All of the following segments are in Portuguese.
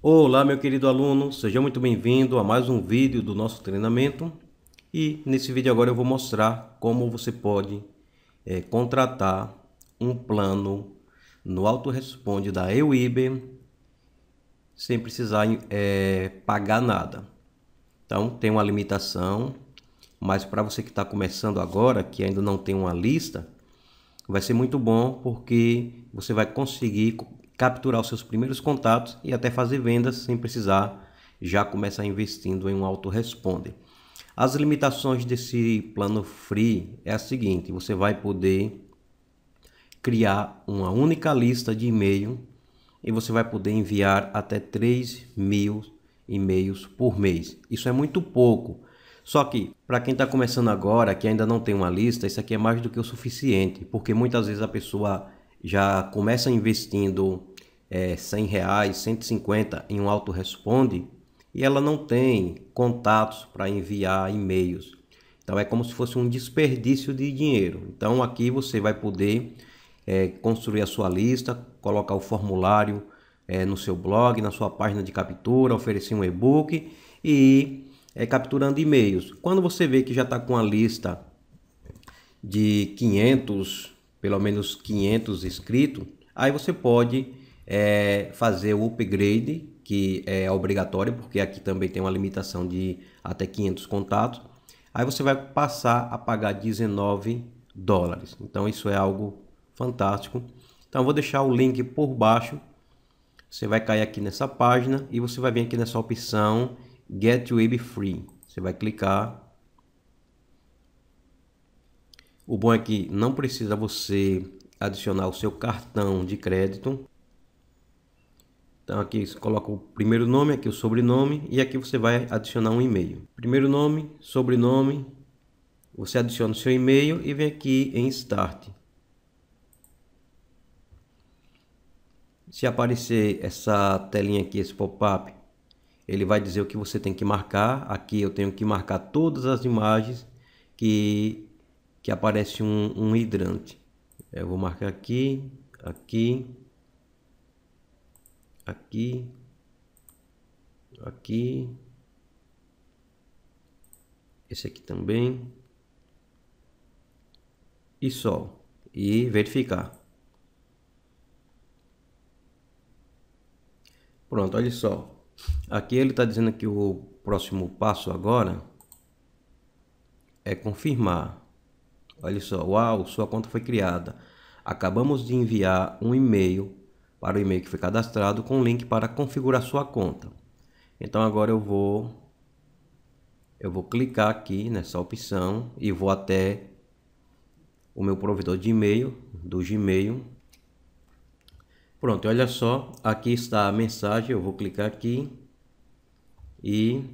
Olá, meu querido aluno, seja muito bem-vindo a mais um vídeo do nosso treinamento. E nesse vídeo agora eu vou mostrar como você pode é, contratar um plano no Autoresponde da Euiber sem precisar é, pagar nada. Então tem uma limitação, mas para você que está começando agora, que ainda não tem uma lista, vai ser muito bom porque você vai conseguir capturar os seus primeiros contatos e até fazer vendas sem precisar já começar investindo em um autoresponder. As limitações desse plano free é a seguinte: você vai poder criar uma única lista de e-mail e você vai poder enviar até 3 mil e-mails por mês. Isso é muito pouco. Só que, para quem está começando agora, que ainda não tem uma lista, isso aqui é mais do que o suficiente, porque muitas vezes a pessoa já começa investindo é, 100 reais, 150 em um autorresponde e ela não tem contatos para enviar e-mails. Então é como se fosse um desperdício de dinheiro. Então aqui você vai poder é, construir a sua lista, colocar o formulário é, no seu blog, na sua página de captura, oferecer um e-book e ir é, capturando e-mails. Quando você vê que já está com a lista de 500 pelo menos 500 inscritos, aí você pode é, fazer o upgrade, que é obrigatório, porque aqui também tem uma limitação de até 500 contatos. Aí você vai passar a pagar 19 dólares. Então isso é algo fantástico. Então vou deixar o link por baixo. Você vai cair aqui nessa página e você vai vir aqui nessa opção Get Web Free. Você vai clicar o bom é que não precisa você adicionar o seu cartão de crédito. Então aqui você coloca o primeiro nome, aqui o sobrenome e aqui você vai adicionar um e-mail. Primeiro nome, sobrenome, você adiciona o seu e-mail e vem aqui em Start. Se aparecer essa telinha aqui, esse pop-up, ele vai dizer o que você tem que marcar. Aqui eu tenho que marcar todas as imagens que que aparece um, um hidrante. Eu vou marcar aqui, aqui, aqui, aqui, esse aqui também, e sol, e verificar. Pronto, olha só. Aqui ele está dizendo que o próximo passo agora é confirmar. Olha só, uau, sua conta foi criada. Acabamos de enviar um e-mail para o e-mail que foi cadastrado com o um link para configurar sua conta. Então agora eu vou eu vou clicar aqui nessa opção e vou até o meu provedor de e-mail do Gmail. Pronto, olha só, aqui está a mensagem, eu vou clicar aqui e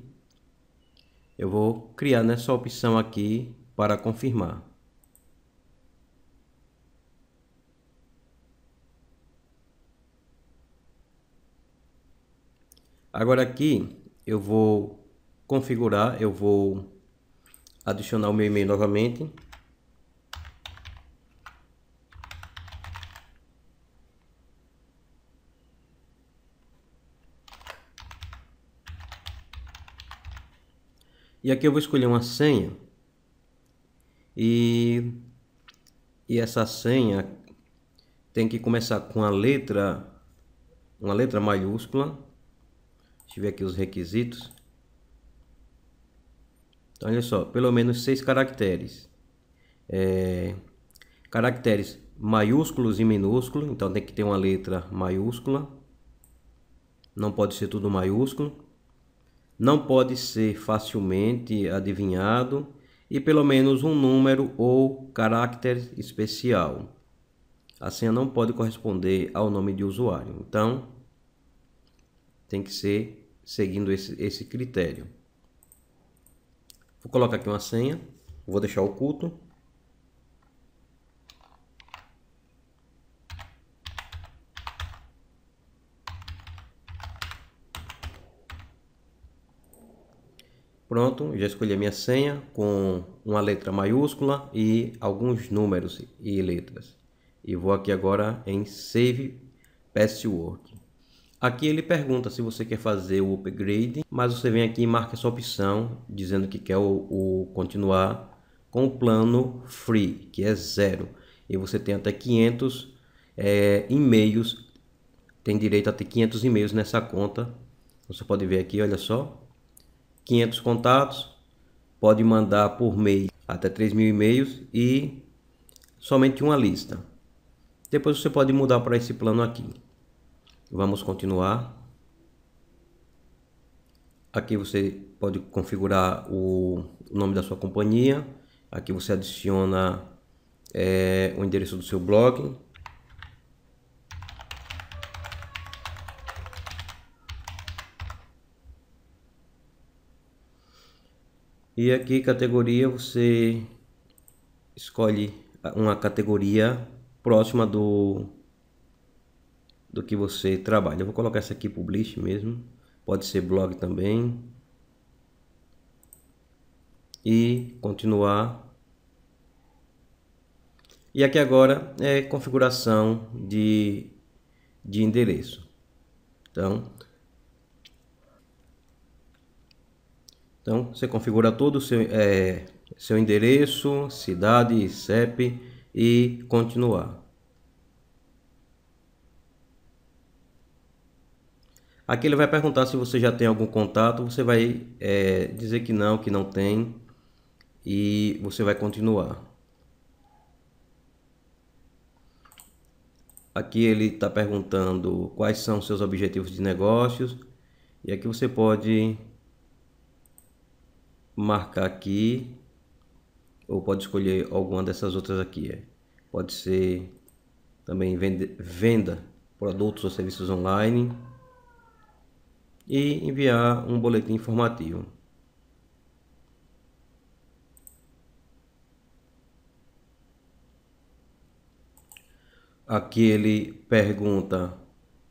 eu vou criar nessa opção aqui para confirmar. Agora aqui eu vou configurar, eu vou adicionar o meu e-mail novamente. E aqui eu vou escolher uma senha. E, e essa senha tem que começar com a letra, uma letra maiúscula Deixa eu ver aqui os requisitos. Então, olha só, pelo menos seis caracteres. É, caracteres maiúsculos e minúsculos, então tem que ter uma letra maiúscula. Não pode ser tudo maiúsculo. Não pode ser facilmente adivinhado e pelo menos um número ou caráter especial. A senha não pode corresponder ao nome de usuário. Então, tem que ser seguindo esse, esse critério. Vou colocar aqui uma senha, vou deixar oculto. Pronto, já escolhi a minha senha com uma letra maiúscula e alguns números e letras. E vou aqui agora em Save Password. Aqui ele pergunta se você quer fazer o upgrade, mas você vem aqui e marca essa opção dizendo que quer o, o continuar com o plano free, que é zero. E você tem até 500 é, e-mails, tem direito a ter 500 e-mails nessa conta. Você pode ver aqui, olha só, 500 contatos, pode mandar por e-mail até 3 mil e-mails e somente uma lista. Depois você pode mudar para esse plano aqui. Vamos continuar. Aqui você pode configurar o nome da sua companhia. Aqui você adiciona é, o endereço do seu blog. E aqui categoria você escolhe uma categoria próxima do do que você trabalha. Eu vou colocar essa aqui publish mesmo, pode ser blog também. E continuar. E aqui agora é configuração de, de endereço. Então, então, você configura todo o seu, é, seu endereço, cidade, CEP e continuar. Aqui ele vai perguntar se você já tem algum contato, você vai é, dizer que não, que não tem e você vai continuar. Aqui ele está perguntando quais são seus objetivos de negócios e aqui você pode marcar aqui ou pode escolher alguma dessas outras aqui. É. Pode ser também venda, venda produtos ou serviços online e enviar um boletim informativo. Aqui ele pergunta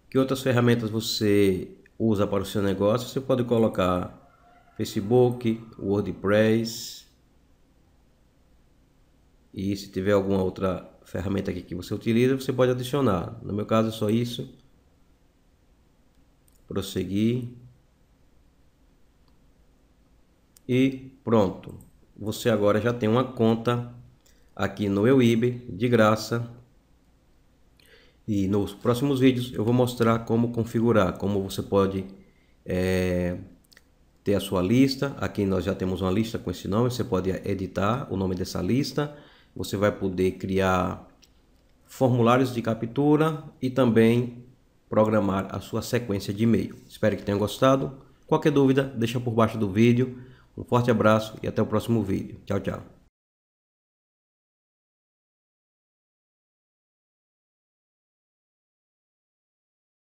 que outras ferramentas você usa para o seu negócio. Você pode colocar Facebook, WordPress e se tiver alguma outra ferramenta aqui que você utiliza, você pode adicionar. No meu caso é só isso prosseguir. E pronto. Você agora já tem uma conta aqui no Euib de graça. E nos próximos vídeos eu vou mostrar como configurar, como você pode é, ter a sua lista. Aqui nós já temos uma lista com esse nome, você pode editar o nome dessa lista. Você vai poder criar formulários de captura e também programar a sua sequência de e-mail. Espero que tenham gostado. Qualquer dúvida, deixa por baixo do vídeo. Um forte abraço e até o próximo vídeo. Tchau, tchau.